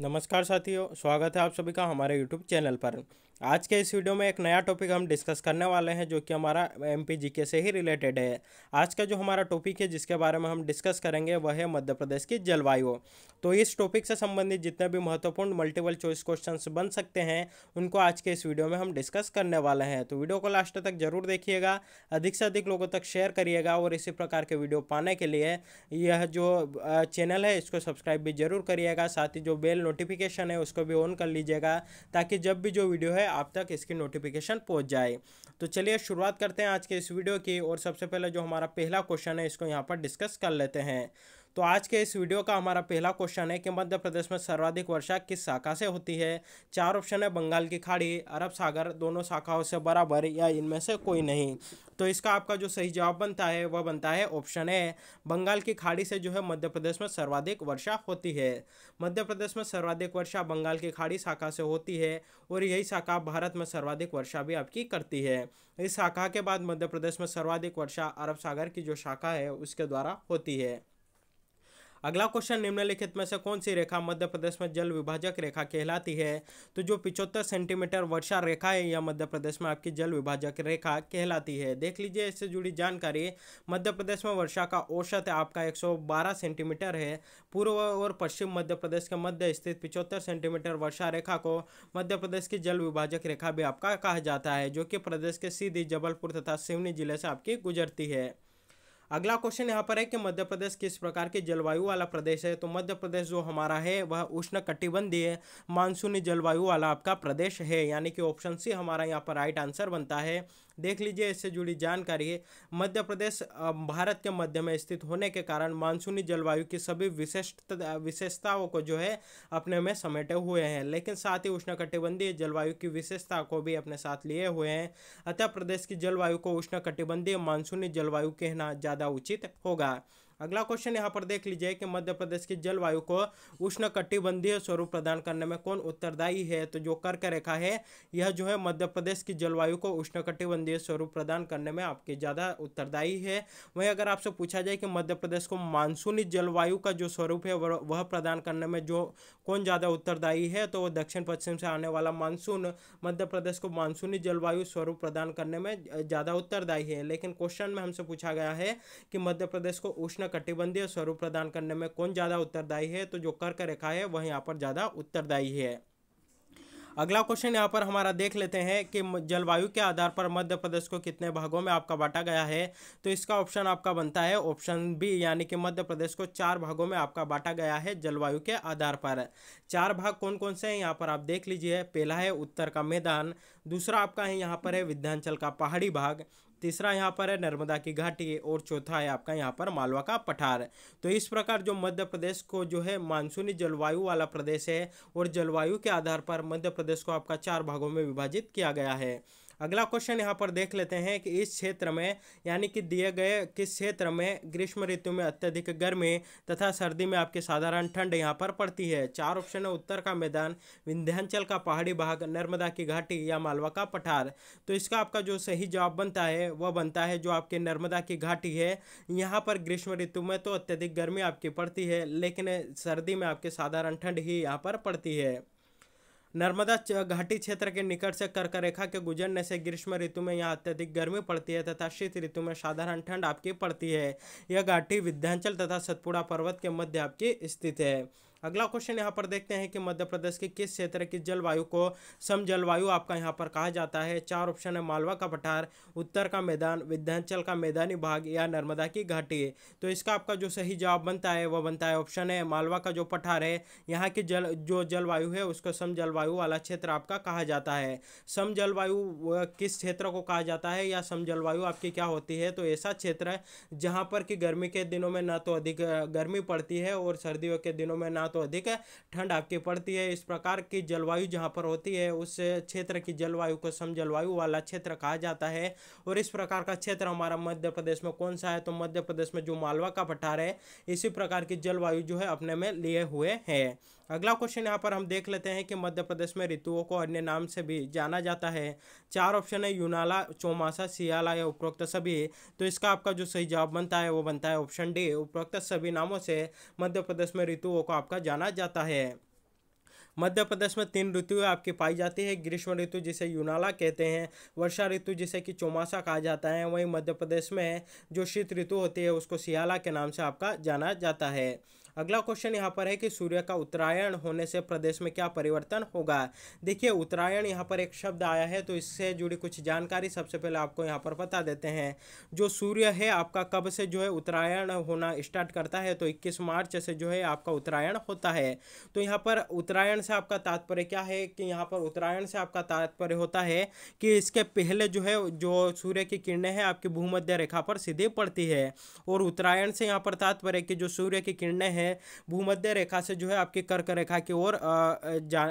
नमस्कार साथियों स्वागत है आप सभी का हमारे यूट्यूब चैनल पर आज के इस वीडियो में एक नया टॉपिक हम डिस्कस करने वाले हैं जो कि हमारा एम पी से ही रिलेटेड है आज का जो हमारा टॉपिक है जिसके बारे में हम डिस्कस करेंगे वह है मध्य प्रदेश की जलवायु तो इस टॉपिक से संबंधित जितने भी महत्वपूर्ण मल्टीपल चॉइस क्वेश्चन बन सकते हैं उनको आज के इस वीडियो में हम डिस्कस करने वाले हैं तो वीडियो को लास्ट तक जरूर देखिएगा अधिक से अधिक लोगों तक शेयर करिएगा और इसी प्रकार के वीडियो पाने के लिए यह जो चैनल है इसको सब्सक्राइब भी जरूर करिएगा साथ ही जो बेल नोटिफिकेशन है उसको भी ऑन कर लीजिएगा ताकि जब भी जो वीडियो है है आप तक इसकी नोटिफिकेशन पहुंच जाए तो चलिए शुरुआत करते हैं आज के इस वीडियो की और सबसे पहले जो हमारा पहला क्वेश्चन है इसको यहाँ पर डिस्कस कर लेते हैं तो आज के इस वीडियो का हमारा पहला क्वेश्चन है कि मध्य प्रदेश में सर्वाधिक वर्षा किस शाखा से होती है चार ऑप्शन है बंगाल की खाड़ी अरब सागर दोनों शाखाओं से बराबर या इनमें से कोई नहीं तो इसका आपका जो सही जवाब बनता है वह बनता है ऑप्शन ए बंगाल की खाड़ी से जो है मध्य प्रदेश में सर्वाधिक वर्षा होती है मध्य प्रदेश में सर्वाधिक वर्षा बंगाल की खाड़ी शाखा से होती है और यही शाखा भारत में सर्वाधिक वर्षा भी आपकी करती है इस शाखा के बाद मध्य प्रदेश में सर्वाधिक वर्षा अरब सागर की जो शाखा है उसके द्वारा होती है अगला क्वेश्चन निम्नलिखित में से कौन सी रेखा मध्य प्रदेश में जल विभाजक रेखा कहलाती है तो जो पिचहत्तर सेंटीमीटर वर्षा रेखा है यह मध्य प्रदेश में आपकी जल विभाजक रेखा कहलाती है देख लीजिए इससे जुड़ी जानकारी मध्य प्रदेश में वर्षा का औसत आपका 112 सेंटीमीटर है पूर्व और पश्चिम मध्य प्रदेश के मध्य स्थित पिचहत्तर सेंटीमीटर वर्षा रेखा को मध्य प्रदेश की जल विभाजक रेखा भी आपका कहा जाता है जो कि प्रदेश के सीधी जबलपुर तथा सिवनी जिले से आपकी गुजरती है अगला क्वेश्चन यहाँ पर है कि मध्य प्रदेश किस प्रकार के जलवायु वाला प्रदेश है तो मध्य प्रदेश जो हमारा है वह उष्ण कटिबंधीय मानसूनी जलवायु वाला आपका प्रदेश है यानी कि ऑप्शन सी हमारा यहाँ पर राइट आंसर बनता है देख लीजिए इससे जुड़ी जानकारी है मध्य प्रदेश भारत के मध्य में स्थित होने के कारण मानसूनी जलवायु की सभी विशिष्ट विशेषताओं को जो है अपने में समेटे हुए हैं लेकिन साथ ही उष्णकटिबंधीय जलवायु की विशेषता को भी अपने साथ लिए हुए हैं अतः प्रदेश की जलवायु को उष्णकटिबंधीय मानसूनी जलवायु कहना जा ज़्यादा उचित होगा अगला क्वेश्चन यहाँ पर देख लीजिए कि मध्य प्रदेश की जलवायु को उष्ण कटिबंधीय स्वरूप प्रदान करने में कौन उत्तरदायी है तो जो कर्क रेखा है यह जो है मध्य प्रदेश की जलवायु को उष्ण कटिबंधीय स्वरूप प्रदान करने में आपके ज़्यादा उत्तरदायी है वहीं अगर आपसे पूछा जाए कि मध्य प्रदेश को मानसूनी जलवायु का जो स्वरूप है वह प्रदान करने में जो कौन ज़्यादा उत्तरदायी है तो वह दक्षिण पश्चिम से आने वाला मानसून मध्य प्रदेश को मानसूनी जलवायु स्वरूप प्रदान करने में ज़्यादा उत्तरदायी है लेकिन क्वेश्चन में हमसे पूछा गया है कि मध्य प्रदेश को उष्ण में कटिबंधीय स्वरूप प्रदान करने में कौन ज़्यादा उत्तरदायी है तो जो कर्क रेखा है वह यहाँ पर ज़्यादा उत्तरदायी है अगला क्वेश्चन यहाँ पर हमारा देख लेते हैं कि जलवायु के आधार पर मध्य प्रदेश को कितने भागों में आपका बांटा गया है तो इसका ऑप्शन आपका बनता है ऑप्शन बी यानी कि मध्य प्रदेश को चार भागों में आपका बांटा गया है जलवायु के आधार पर चार भाग कौन कौन से हैं यहाँ पर आप देख लीजिए पहला है उत्तर का मैदान दूसरा आपका है यहाँ पर है विध्यांचल का पहाड़ी भाग तीसरा यहाँ पर है नर्मदा की घाटी और चौथा है आपका यहाँ पर मालवा का पठार तो इस प्रकार जो मध्य प्रदेश को जो है मानसूनी जलवायु वाला प्रदेश है और जलवायु के आधार पर मध्य प्रदेश को आपका चार भागों में विभाजित किया गया है अगला क्वेश्चन यहाँ पर देख लेते हैं कि इस क्षेत्र में यानी कि दिए गए किस क्षेत्र में ग्रीष्म ऋतु में अत्यधिक गर्मी तथा सर्दी में आपके साधारण ठंड यहाँ पर पड़ती है चार ऑप्शन है उत्तर का मैदान विंध्यांचल का पहाड़ी भाग नर्मदा की घाटी या मालवा का पठार तो इसका आपका जो सही जवाब बनता है वह बनता है जो आपके नर्मदा की घाटी है यहाँ पर ग्रीष्म ऋतु में तो अत्यधिक गर्मी आपकी पड़ती है लेकिन सर्दी में आपके साधारण ठंड ही यहाँ पर पड़ती है नर्मदा घाटी क्षेत्र के निकट से कर्क रेखा के गुजरने से ग्रीष्म ऋतु में यहाँ अत्यधिक गर्मी पड़ती है तथा शीत ऋतु में साधारण ठंड आपकी पड़ती है यह घाटी विध्यांचल तथा सतपुड़ा पर्वत के मध्य आपकी स्थित है अगला क्वेश्चन यहाँ पर देखते हैं कि मध्य प्रदेश के किस क्षेत्र की जलवायु को सम जलवायु आपका यहाँ पर कहा जाता है चार ऑप्शन है मालवा का पठार उत्तर का मैदान विध्यांचल का मैदानी भाग या नर्मदा की घाटी तो इसका आपका जो सही जवाब बनता है वह बनता है ऑप्शन है मालवा का जो पठार है यहाँ की जल जो जलवायु है उसको सम जलवायु वाला क्षेत्र आपका कहा जाता है सम जलवायु किस क्षेत्र को कहा जाता है या सम जलवायु आपकी क्या होती है तो ऐसा क्षेत्र है जहाँ पर कि गर्मी के दिनों में ना तो अधिक गर्मी पड़ती है और सर्दियों के दिनों में ना ना तो अधिक ठंड आपकी पड़ती है इस प्रकार की जलवायु जहाँ पर होती है उस क्षेत्र की जलवायु को सम जलवायु वाला क्षेत्र कहा जाता है और इस प्रकार का क्षेत्र हमारा मध्य प्रदेश में कौन सा है तो मध्य प्रदेश में जो मालवा का पठार है इसी प्रकार की जलवायु जो है अपने में लिए हुए है अगला क्वेश्चन यहाँ पर हम देख लेते हैं कि मध्य प्रदेश में ऋतुओं को अन्य नाम से भी जाना जाता है चार ऑप्शन है यूनाला चौमासा सियाला या उपरोक्त सभी तो इसका आपका जो सही जवाब बनता है वो बनता है ऑप्शन डी उपरोक्त सभी नामों से मध्य प्रदेश में ऋतुओं को आपका जाना जाता है मध्य प्रदेश में तीन ऋतु आपकी पाई जाती है ग्रीष्म ऋतु जिसे यूनाला कहते हैं वर्षा ऋतु जिसे कि चौमासा कहा जाता है वहीं मध्य प्रदेश में जो शीत ऋतु होती है उसको सियाला के नाम से आपका जाना जाता है अगला क्वेश्चन यहाँ पर है कि सूर्य का उत्तरायण होने से प्रदेश में क्या परिवर्तन होगा देखिए उत्तरायण यहाँ पर एक शब्द आया है तो इससे जुड़ी कुछ जानकारी सबसे पहले आपको यहाँ पर बता देते हैं जो सूर्य है आपका कब से जो है उत्तरायण होना स्टार्ट करता है तो इक्कीस मार्च से जो है आपका उत्तरायण होता है तो यहाँ पर उत्तरायण से आपका तात्पर्य क्या है कि यहाँ पर उत्तरायण से आपका तात्पर्य होता है कि इसके पहले जो है जो सूर्य की किरणें हैं आपकी भूमध्य रेखा पर सीधे पड़ती है और उत्तरायण से यहाँ पर तात्पर्य कि जो सूर्य की किरणें हैं हैं भूमध्य रेखा से जो है आपकी कर्क रेखा की ओर जा,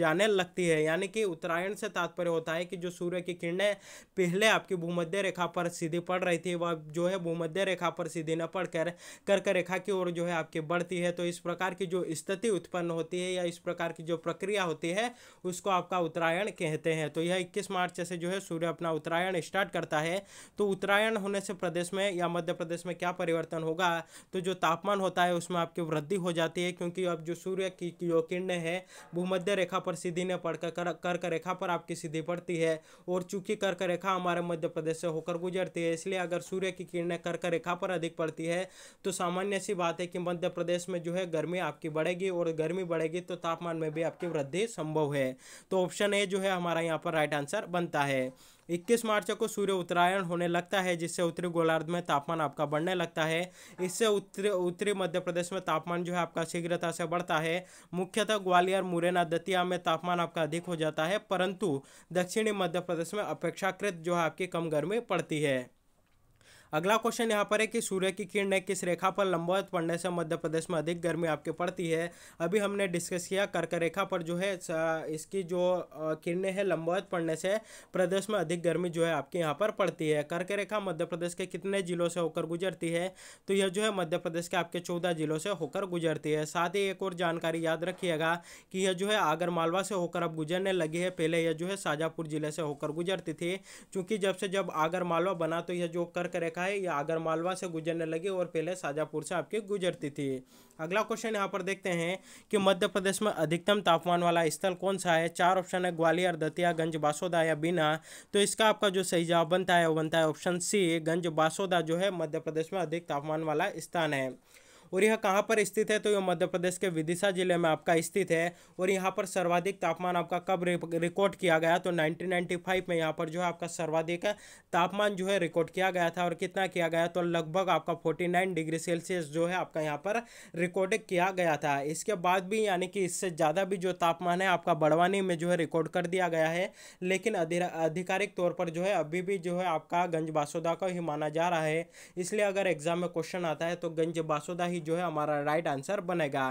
जाने लगती है यानी कि उत्तरायण से तात्पर्य होता है कि जो सूर्य की किरणें पहले आपकी भूमध्य रेखा पर सीधी पड़ रही थी वह जो है भूमध्य रेखा पर सीधी न पड़कर कर्क रेखा की ओर जो है आपकी बढ़ती है तो इस प्रकार की जो स्थिति उत्पन्न होती है या इस प्रकार की जो प्रक्रिया होती है उसको आपका उत्तरायण कहते हैं तो यह इक्कीस मार्च से जो है सूर्य अपना उत्तरायण स्टार्ट करता है तो उत्तरायण होने से प्रदेश में या मध्य प्रदेश में क्या परिवर्तन होगा तो जो तापमान होता है है उसमें आपकी वृद्धि हो जाती है क्योंकि अब जो सूर्य की जो किरण है भूमध्य रेखा पर सीधी न पड़कर कर, कर्क रेखा पर आपकी सीधी पड़ती है और चूंकि कर्क रेखा हमारे मध्य प्रदेश से होकर गुजरती है इसलिए अगर सूर्य की किरणें कर्क रेखा पर अधिक पड़ती है तो सामान्य सी बात है कि मध्य प्रदेश में जो है गर्मी आपकी बढ़ेगी और गर्मी बढ़ेगी तो तापमान में भी आपकी वृद्धि संभव है तो ऑप्शन ए जो है हमारा यहाँ पर राइट आंसर बनता है 21 मार्च को सूर्य उत्तरायण होने लगता है जिससे उत्तरी गोलार्ध में तापमान आपका बढ़ने लगता है इससे उत्तरी उत्तरी मध्य प्रदेश में तापमान जो है आपका शीघ्रता से बढ़ता है मुख्यतः ग्वालियर मुरैना दतिया में तापमान आपका अधिक हो जाता है परंतु दक्षिणी मध्य प्रदेश में अपेक्षाकृत जो है आपकी कम गर्मी पड़ती है अगला क्वेश्चन यहाँ पर है कि सूर्य की किरणें किस रेखा पर लंबवत पड़ने से मध्य प्रदेश में अधिक गर्मी आपके पड़ती है अभी हमने डिस्कस किया कर्क रेखा पर जो है इसकी जो किरणें हैं लंबवत पड़ने से प्रदेश में अधिक गर्मी जो है आपके यहाँ पर पड़ती है कर्क रेखा मध्य प्रदेश के कितने जिलों से होकर गुजरती है तो यह जो है मध्य प्रदेश के आपके चौदह जिलों से होकर गुजरती है साथ ही एक और जानकारी याद रखिएगा कि यह जो है आगर मालवा से होकर अब गुजरने लगी है पहले यह जो है शाजापुर जिले से होकर गुजरती थी क्योंकि जब से जब आगर मालवा बना तो यह जो कर्क रेखा शाखा है यह मालवा से गुजरने लगी और पहले शाजापुर से आपके गुजरती थी अगला क्वेश्चन यहाँ पर देखते हैं कि मध्य प्रदेश में अधिकतम तापमान वाला स्थल कौन सा है चार ऑप्शन है ग्वालियर दतिया गंज बासोदा या बिना तो इसका आपका जो सही जवाब बनता है वो बनता है ऑप्शन सी गंज बासोदा जो है मध्य प्रदेश में अधिक तापमान वाला स्थान है और यह कहाँ पर स्थित है तो यह मध्य प्रदेश के विदिशा जिले में आपका स्थित है और यहाँ पर सर्वाधिक तापमान आपका कब रिकॉर्ड किया गया तो 1995 में यहाँ पर जो है आपका सर्वाधिक तापमान जो है रिकॉर्ड किया गया था और कितना किया गया तो लगभग आपका 49 डिग्री सेल्सियस जो है आपका यहाँ पर रिकॉर्ड किया गया था इसके बाद भी यानी कि इससे ज़्यादा भी जो तापमान है आपका बड़वानी में जो है रिकॉर्ड कर दिया गया है लेकिन आधिकारिक तौर पर जो है अभी भी जो है आपका गंज बासोदा को ही माना जा रहा है इसलिए अगर एग्जाम में क्वेश्चन आता है तो गंज बासोदा ही जो है हमारा राइट आंसर बनेगा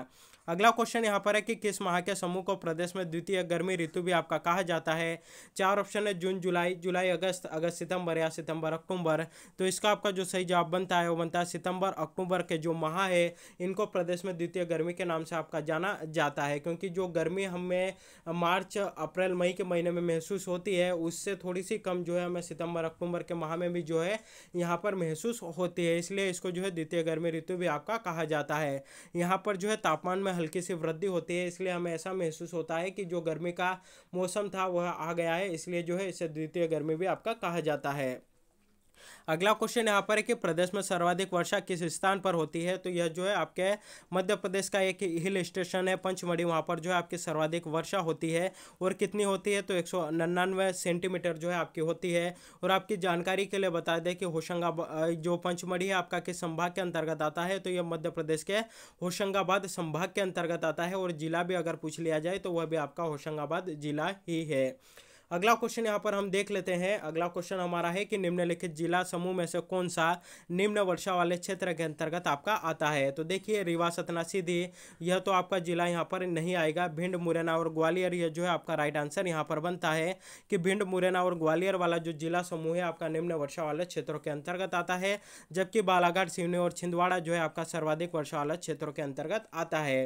अगला क्वेश्चन यहाँ पर है कि किस माह के समूह को प्रदेश में द्वितीय गर्मी ऋतु भी आपका कहा जाता है चार ऑप्शन है जून जुलाई जुलाई अगस्त अगस्त सितंबर या सितंबर अक्टूबर तो इसका आपका जो सही जवाब बनता है वो बनता है सितंबर अक्टूबर के जो माह है इनको प्रदेश में द्वितीय गर्मी के नाम से आपका जाना जाता है क्योंकि जो गर्मी हमें मार्च अप्रैल मई के महीने में महसूस होती है उससे थोड़ी सी कम जो है हमें सितंबर अक्टूबर के माह में भी जो है यहाँ पर महसूस होती है इसलिए इसको जो है द्वितीय गर्मी ऋतु भी आपका कहा जाता है यहाँ पर जो है तापमान में हल्की सी वृद्धि होती है इसलिए हमें ऐसा महसूस होता है कि जो गर्मी का मौसम था वह आ गया है इसलिए जो है इसे द्वितीय गर्मी भी आपका कहा जाता है अगला क्वेश्चन यहाँ पर है कि प्रदेश में सर्वाधिक वर्षा किस स्थान पर होती है तो यह जो है आपके मध्य प्रदेश का एक हिल स्टेशन है पंचमढ़ी वहाँ पर जो है आपकी सर्वाधिक वर्षा होती है और कितनी होती है तो एक सेंटीमीटर जो है आपकी होती है और आपकी जानकारी के लिए बता दें कि होशंगाबाद जो पंचमढ़ी है आपका किस संभाग के अंतर्गत आता है तो यह मध्य प्रदेश के होशंगाबाद संभाग के अंतर्गत आता है और जिला भी अगर पूछ लिया जाए तो वह भी आपका होशंगाबाद जिला ही है अगला क्वेश्चन यहाँ पर हम देख लेते हैं अगला क्वेश्चन हमारा है कि निम्नलिखित जिला समूह में से कौन सा निम्न वर्षा वाले क्षेत्र के अंतर्गत आपका आता है तो देखिए रीवा सतना सीधी यह तो आपका जिला यहाँ पर नहीं आएगा भिंड मुरैना और ग्वालियर यह जो है आपका राइट आंसर यहाँ पर बनता है कि भिंड मुरैना और ग्वालियर वाला जो जिला समूह है आपका निम्न वर्षा वाले क्षेत्रों के अंतर्गत आता है जबकि बालाघाट सिवनी और छिंदवाड़ा जो है आपका सर्वाधिक वर्षा वाले क्षेत्रों के अंतर्गत आता है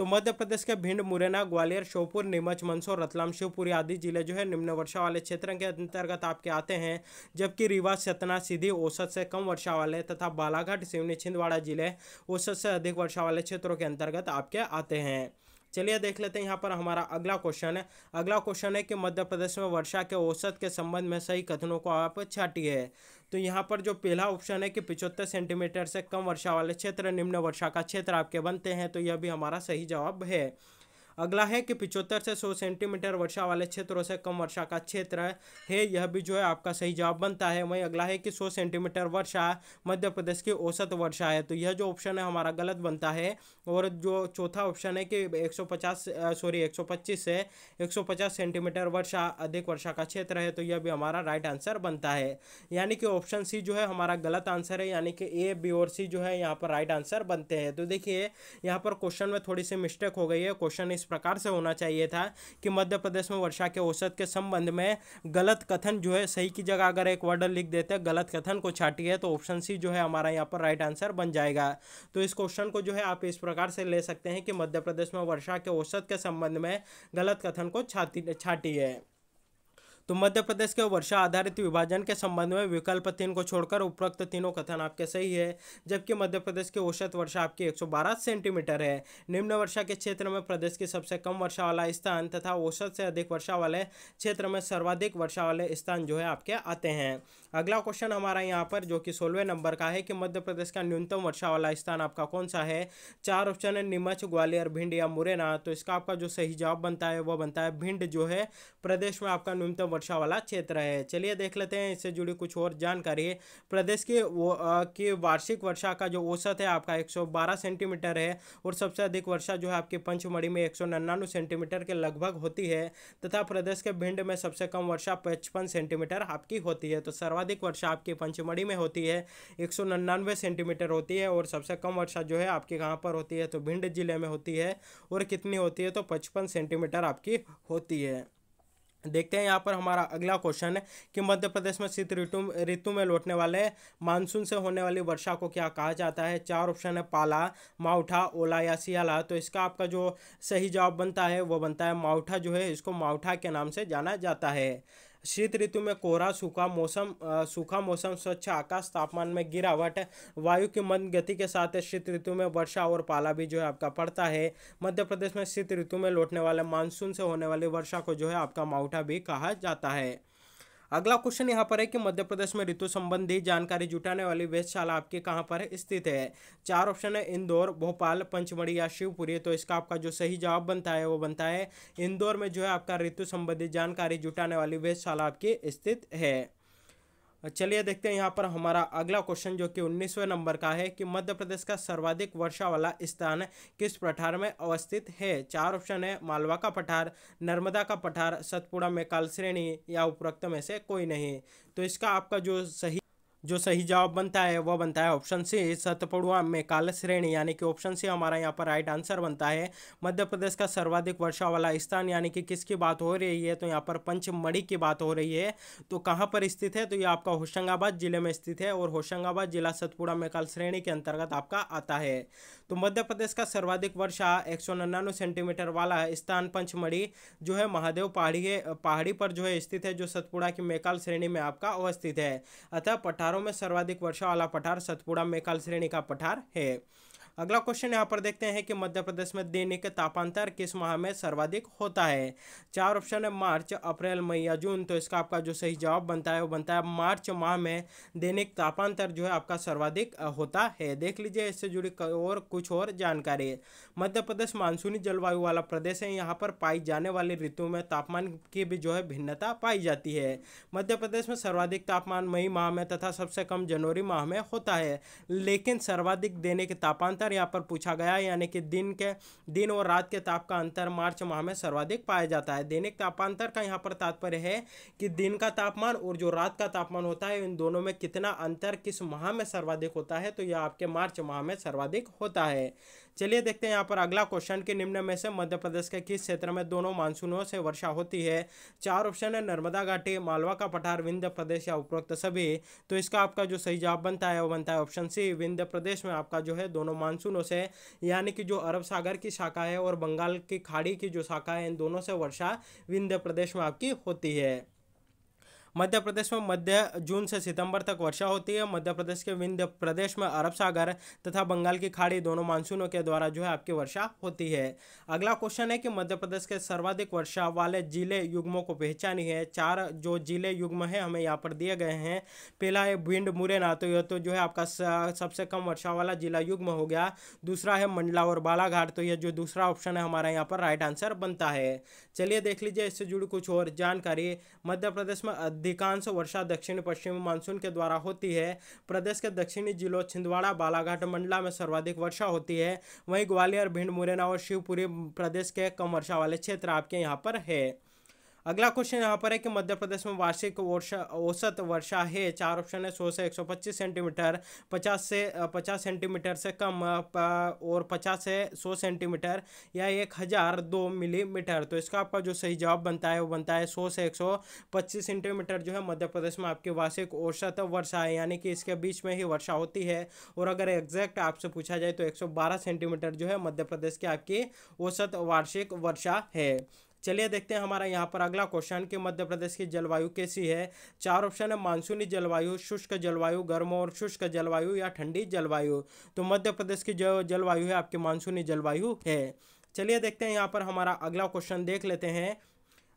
तो मध्य प्रदेश के भिंड मुरैना ग्वालियर श्योपुर नीमच मंदसौर रतलाम शिवपुरी आदि जिले जो है निम्न वर्षा वाले क्षेत्र के अंतर्गत आपके आते हैं जबकि रीवा सतना सीधी औसत से कम वर्षा वाले तथा बालाघाट सिवनी छिंदवाड़ा जिले औसत से अधिक वर्षा वाले क्षेत्रों के अंतर्गत आपके आते हैं चलिए देख लेते हैं यहाँ पर हमारा अगला क्वेश्चन है अगला क्वेश्चन है कि मध्य प्रदेश में वर्षा के औसत के संबंध में सही कथनों को आप छाटिए तो यहाँ पर जो पहला ऑप्शन है कि पिचहत्तर सेंटीमीटर से कम वर्षा वाले क्षेत्र निम्न वर्षा का क्षेत्र आपके बनते हैं तो यह भी हमारा सही जवाब है अगला है कि पिचहत्तर से सौ सेंटीमीटर वर्षा वाले क्षेत्रों से कम वर्षा का क्षेत्र है यह भी जो है आपका सही जवाब बनता है वहीं अगला है कि सौ सेंटीमीटर वर्षा मध्य प्रदेश की औसत वर्षा है तो यह जो ऑप्शन है हमारा गलत बनता है और जो चौथा ऑप्शन है कि एक सॉरी एक से एक सेंटीमीटर वर्षा अधिक वर्षा का क्षेत्र है तो यह भी हमारा राइट आंसर बनता है यानी कि ऑप्शन सी जो है हमारा गलत आंसर है यानी कि ए बी और सी जो है यहाँ पर राइट आंसर बनते हैं तो देखिए यहाँ पर क्वेश्चन में थोड़ी सी मिस्टेक हो गई है क्वेश्चन इस प्रकार से होना चाहिए था कि मध्य प्रदेश में वर्षा के औसत के संबंध में गलत कथन जो है सही की जगह अगर एक वर्डर लिख देते हैं गलत कथन को छाटिए तो ऑप्शन सी जो है हमारा यहाँ पर राइट आंसर बन जाएगा तो इस क्वेश्चन को जो है आप इस प्रकार से ले सकते हैं कि मध्य प्रदेश में वर्षा के औसत के संबंध में गलत कथन को छाती छाटिए तो मध्य प्रदेश के वर्षा आधारित विभाजन के संबंध में विकल्प तीन को छोड़कर उपरोक्त तीनों कथन आपके सही है जबकि मध्य प्रदेश की औसत वर्षा आपकी 112 सेंटीमीटर है निम्न वर्षा के क्षेत्र में प्रदेश की सबसे कम वर्षा वाला स्थान तथा औसत से अधिक वर्षा वाले क्षेत्र में सर्वाधिक वर्षा वाले स्थान जो है आपके आते हैं अगला क्वेश्चन हमारा यहाँ पर जो कि सोलहवें नंबर का है कि मध्य प्रदेश का न्यूनतम वर्षा वाला स्थान आपका कौन सा है चार ऑप्शन है नीमच ग्वालियर भिंड या मुरैना तो इसका आपका जो सही जवाब बनता है वह बनता है भिंड जो है प्रदेश में आपका न्यूनतम वर्षा वाला क्षेत्र है चलिए देख लेते हैं इससे जुड़ी कुछ और जानकारी प्रदेश की की वार्षिक वर्षा का जो औसत है आपका 112 सेंटीमीटर है और सबसे अधिक वर्षा जो है आपकी पंचमढ़ी में एक सेंटीमीटर के लगभग होती है तथा प्रदेश के भिंड में सबसे कम वर्षा पचपन सेंटीमीटर आपकी होती है तो सर्वाधिक वर्षा आपकी पंचमढ़ी में होती है एक सेंटीमीटर होती है और सबसे कम वर्षा जो है आपकी कहाँ पर होती है तो भिंड जिले में होती है और कितनी होती है तो पचपन सेंटीमीटर आपकी होती है देखते हैं यहाँ पर हमारा अगला क्वेश्चन है कि मध्य प्रदेश में शीत ऋतु ऋतु में लौटने वाले मानसून से होने वाली वर्षा को क्या कहा जाता है चार ऑप्शन है पाला माउठा ओला या सियाला तो इसका आपका जो सही जवाब बनता है वो बनता है माउठा जो है इसको माउठा के नाम से जाना जाता है शीत ऋतु में कोहरा सूखा मौसम सूखा मौसम स्वच्छ आकाश तापमान में गिरावट वायु की मंद गति के साथ शीत ऋतु में वर्षा और पाला भी जो है आपका पड़ता है मध्य प्रदेश में शीत ऋतु में लौटने वाले मानसून से होने वाली वर्षा को जो है आपका माउठा भी कहा जाता है अगला क्वेश्चन यहाँ पर है कि मध्य प्रदेश में ऋतु संबंधी जानकारी जुटाने वाली वेधशाला आपके कहाँ पर स्थित है चार ऑप्शन है इंदौर भोपाल पंचमढ़ी या शिवपुरी तो इसका आपका जो सही जवाब बनता है वो बनता है इंदौर में जो है आपका ऋतु संबंधी जानकारी जुटाने वाली वेधशाला आपकी स्थित है चलिए देखते हैं यहाँ पर हमारा अगला क्वेश्चन जो कि उन्नीसवें नंबर का है कि मध्य प्रदेश का सर्वाधिक वर्षा वाला स्थान किस पठार में अवस्थित है चार ऑप्शन है मालवा का पठार नर्मदा का पठार सतपुड़ा में काल श्रेणी या उपरोक्त में से कोई नहीं तो इसका आपका जो सही जो सही जवाब बनता है वह बनता है ऑप्शन सी सतपुड़वा में काल श्रेणी यानी कि ऑप्शन सी हमारा यहाँ पर राइट आंसर बनता है मध्य प्रदेश का सर्वाधिक वर्षा वाला स्थान यानी कि किसकी बात हो रही है तो यहाँ पर पंचमढ़ी की बात हो रही है तो कहाँ पर स्थित है तो ये आपका होशंगाबाद जिले में स्थित है और होशंगाबाद जिला सतपुड़ा में काल श्रेणी के अंतर्गत आपका आता है तो मध्य प्रदेश का सर्वाधिक वर्षा एक सेंटीमीटर वाला स्थान पंचमढ़ी जो है महादेव पहाड़ी पहाड़ी पर जो है स्थित है जो सतपुड़ा की मेकाल श्रेणी में आपका अवस्थित है अतः पठार पठारों में सर्वाधिक वर्षा वाला पठार सतपुड़ा मेकाल श्रेणी का पठार है अगला क्वेश्चन यहाँ पर देखते हैं कि मध्य प्रदेश में दैनिक तापांतर किस माह में सर्वाधिक होता है चार ऑप्शन है मार्च अप्रैल मई या जून तो इसका आपका जो सही जवाब बनता है वो बनता है मार्च माह में दैनिक तापांतर जो है आपका सर्वाधिक होता है देख लीजिए इससे जुड़ी और कुछ और जानकारी मध्य प्रदेश मानसूनी जलवायु वाला प्रदेश है यहाँ पर पाई जाने वाली ऋतु में तापमान की भी जो है भिन्नता पाई जाती है मध्य प्रदेश में सर्वाधिक तापमान मई माह में तथा सबसे कम जनवरी माह में होता है लेकिन सर्वाधिक दैनिक तापांतर अंतर यहाँ पर पूछा गया है यानी कि दिन के दिन और रात के ताप का अंतर मार्च माह में सर्वाधिक पाया जाता है दैनिक तापांतर का यहाँ पर तात्पर्य है कि दिन का तापमान और जो रात का तापमान होता है इन दोनों में कितना अंतर किस माह में सर्वाधिक होता है तो यह आपके मार्च माह में सर्वाधिक होता है चलिए देखते हैं यहाँ पर अगला क्वेश्चन कि निम्न में से मध्य प्रदेश के किस क्षेत्र में दोनों मानसूनों से वर्षा होती है चार ऑप्शन है नर्मदा घाटी मालवा का पठार विंध्य प्रदेश या उपरोक्त सभी तो इसका आपका जो सही जवाब बनता है वो बनता है ऑप्शन सी विंध्य प्रदेश में आपका जो है दोनों मानसूनों से यानी कि जो अरब सागर की शाखा है और बंगाल की खाड़ी की जो शाखा है इन दोनों से वर्षा विंध्य प्रदेश में आपकी होती है मध्य प्रदेश में मध्य जून से सितंबर तक वर्षा होती है मध्य प्रदेश के विंध्य प्रदेश में अरब सागर तथा बंगाल की खाड़ी दोनों मानसूनों के द्वारा जो है आपकी वर्षा होती है अगला क्वेश्चन है कि मध्य प्रदेश के सर्वाधिक वर्षा वाले जिले युग्मों को पहचानी है चार जो जिले युग्म है हमें यहाँ पर दिए गए हैं पहला है भिंड मुरैना तो यह तो जो है आपका सबसे कम वर्षा वाला जिला युग्म हो गया दूसरा है मंडला और बालाघाट तो यह जो दूसरा ऑप्शन है हमारा यहाँ पर राइट आंसर बनता है चलिए देख लीजिए इससे जुड़ी कुछ और जानकारी मध्य प्रदेश में अधिकांश वर्षा दक्षिण पश्चिम मानसून के द्वारा होती है प्रदेश के दक्षिणी जिलों छिंदवाड़ा बालाघाट मंडला में सर्वाधिक वर्षा होती है वहीं ग्वालियर भिंड मुरैना और शिवपुरी प्रदेश के कम वर्षा वाले क्षेत्र आपके यहाँ पर है अगला क्वेश्चन यहाँ पर है कि मध्य प्रदेश में वार्षिक वर्षा औसत वर्षा है चार ऑप्शन है सौ से एक सौ पच्चीस सेंटीमीटर पचास से पचास सेंटीमीटर से कम और पचास से सौ सेंटीमीटर या एक हज़ार दो मिलीमीटर तो इसका आपका जो सही जवाब बनता है वो बनता है सौ से एक सौ पच्चीस सेंटीमीटर जो है मध्य प्रदेश में आपकी वार्षिक औसत वर्षा है यानी कि इसके बीच में ही वर्षा होती है और अगर एग्जैक्ट आपसे पूछा जाए तो एक सौ बारह सेंटीमीटर जो है मध्य प्रदेश की आपकी औसत वार्षिक वर्षा है चलिए देखते हैं हमारा यहाँ पर अगला क्वेश्चन कि मध्य प्रदेश की जलवायु कैसी है चार ऑप्शन है मानसूनी जलवायु शुष्क जलवायु गर्म और शुष्क जलवायु या ठंडी जलवायु तो मध्य प्रदेश की जो जलवायु है आपकी मानसूनी जलवायु है चलिए देखते हैं यहाँ पर हमारा अगला क्वेश्चन देख लेते हैं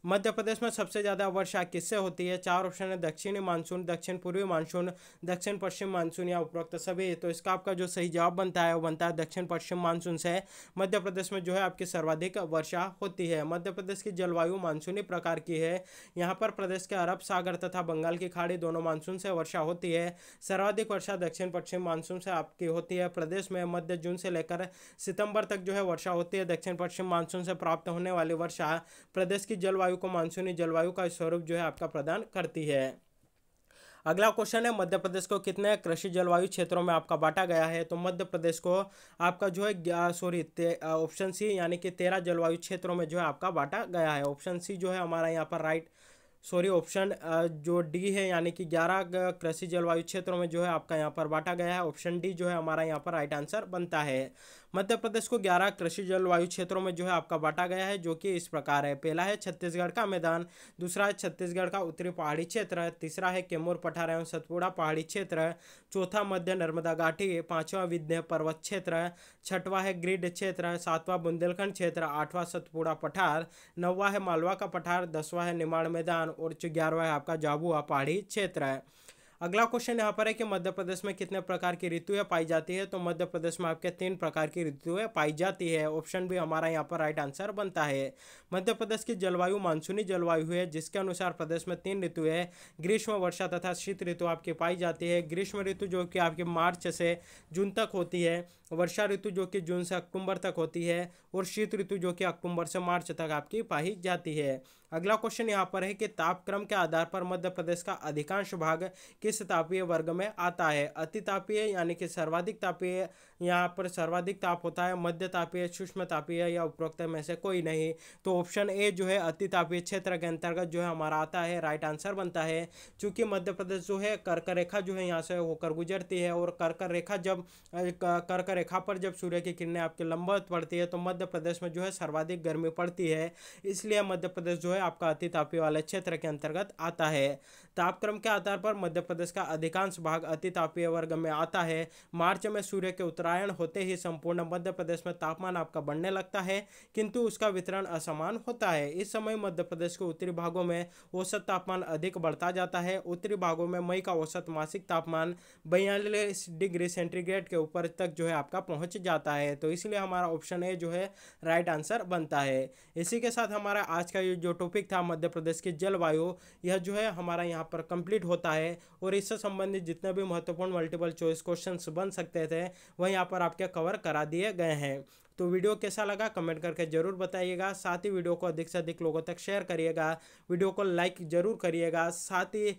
मध्य प्रदेश में सबसे ज़्यादा वर्षा किससे होती है चार ऑप्शन है दक्षिणी मानसून दक्षिण पूर्वी मानसून दक्षिण पश्चिम मानसून या उपरोक्त सभी तो इसका आपका जो सही जवाब बनता है वो बनता है दक्षिण पश्चिम मानसून से मध्य प्रदेश में जो है आपकी सर्वाधिक वर्षा होती है मध्य प्रदेश की जलवायु मानसूनी प्रकार की है यहाँ पर प्रदेश के अरब सागर तथा बंगाल की खाड़ी दोनों मानसून से वर्षा होती है सर्वाधिक वर्षा दक्षिण पश्चिम मानसून से आपकी होती है प्रदेश में मध्य जून से लेकर सितंबर तक जो है वर्षा होती है दक्षिण पश्चिम मानसून से प्राप्त होने वाली वर्षा प्रदेश की जलवायु जलवायु को मानसूनी जलवायु का स्वरूप जो है आपका प्रदान करती है अगला क्वेश्चन है मध्य प्रदेश को कितने कृषि जलवायु क्षेत्रों में आपका बांटा गया है तो मध्य प्रदेश को आपका जो है सॉरी ऑप्शन सी यानी कि तेरह जलवायु क्षेत्रों में जो है आपका बांटा गया है ऑप्शन सी जो है हमारा यहाँ पर राइट right सॉरी ऑप्शन जो डी है यानी कि ग्यारह कृषि जलवायु क्षेत्रों में जो है आपका यहाँ पर बांटा गया है ऑप्शन डी जो है हमारा यहाँ पर राइट आंसर बनता है मध्य प्रदेश को ग्यारह कृषि जलवायु क्षेत्रों में जो है आपका बांटा गया है जो कि इस प्रकार है पहला है छत्तीसगढ़ का मैदान दूसरा है छत्तीसगढ़ का उत्तरी पहाड़ी क्षेत्र तीसरा है केमूर पठार एवं सतपुड़ा पहाड़ी क्षेत्र चौथा मध्य नर्मदा घाटी पाँचवा विध्य पर्वत क्षेत्र छठवा है ग्रिड क्षेत्र सातवां बुंदेलखंड क्षेत्र आठवां सतपुड़ा पठार नौवा है मालवा का पठार दसवां है निमाड़ मैदान और जो ग्यारहवा है आपका जाबुआ पहाड़ी क्षेत्र है अगला क्वेश्चन यहाँ पर है कि मध्य प्रदेश में कितने प्रकार की ऋतुएं पाई जाती है तो मध्य प्रदेश में आपके तीन प्रकार की ऋतुएं पाई जाती है ऑप्शन भी हमारा यहाँ पर राइट आंसर बनता है मध्य प्रदेश की जलवायु मानसूनी जलवायु है जिसके अनुसार प्रदेश में तीन ऋतु है ग्रीष्म वर्षा तथा शीत ऋतु आपकी पाई जाती है ग्रीष्म ऋतु जो कि आपके मार्च से जून तक होती है वर्षा ऋतु जो कि जून से अक्टूबर तक होती है और शीत ऋतु जो कि अक्टूबर से मार्च तक आपकी पाई जाती है अगला क्वेश्चन यहाँ पर है कि तापक्रम के आधार पर मध्य प्रदेश का अधिकांश भाग किस तापीय वर्ग में आता है अति तापीय यानी कि सर्वाधिक तापीय यहाँ पर सर्वाधिक ताप होता है मध्य तापीय सूक्ष्म तापीय या उपरोक्त में से कोई नहीं तो ऑप्शन ए जो है अति तापीय क्षेत्र के अंतर्गत जो है हमारा आता है राइट आंसर बनता है चूँकि मध्य प्रदेश जो है कर्क रेखा जो है यहाँ से होकर गुजरती है और कर्क रेखा जब कर्क रेखा पर जब सूर्य की किरणें आपके लंबवत पड़ती है तो मध्य प्रदेश में जो है सर्वाधिक गर्मी पड़ती है इसलिए मध्य प्रदेश जो है आपका अति तापीय वाले क्षेत्र के अंतर्गत आता है तापक्रम के आधार पर मध्य प्रदेश का अधिकांश भाग अति तापीय वर्ग में आता है मार्च में सूर्य के उत्तरायण होते ही संपूर्ण मध्य प्रदेश में तापमान आपका बढ़ने लगता है किंतु उसका वितरण असमान होता है इस समय मध्य प्रदेश के उत्तरी भागों में औसत तापमान अधिक बढ़ता जाता है उत्तरी भागों में मई का औसत मासिक तापमान बयालीस डिग्री सेंटीग्रेड के ऊपर तक जो है आपका पहुँच जाता है तो इसलिए हमारा ऑप्शन ए जो है राइट आंसर बनता है इसी के साथ हमारा आज का ये जो टॉपिक था मध्य प्रदेश की जलवायु यह जो है हमारा यहाँ यहाँ पर कंप्लीट होता है और इससे संबंधित जितने भी महत्वपूर्ण मल्टीपल चॉइस क्वेश्चन बन सकते थे वह यहाँ पर आपके कवर करा दिए गए हैं तो वीडियो कैसा लगा कमेंट करके जरूर बताइएगा साथ ही वीडियो को अधिक से अधिक लोगों तक शेयर करिएगा वीडियो को लाइक जरूर करिएगा साथ ही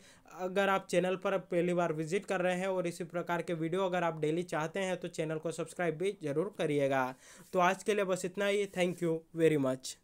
अगर आप चैनल पर पहली बार विजिट कर रहे हैं और इसी प्रकार के वीडियो अगर आप डेली चाहते हैं तो चैनल को सब्सक्राइब भी जरूर करिएगा तो आज के लिए बस इतना ही थैंक यू वेरी मच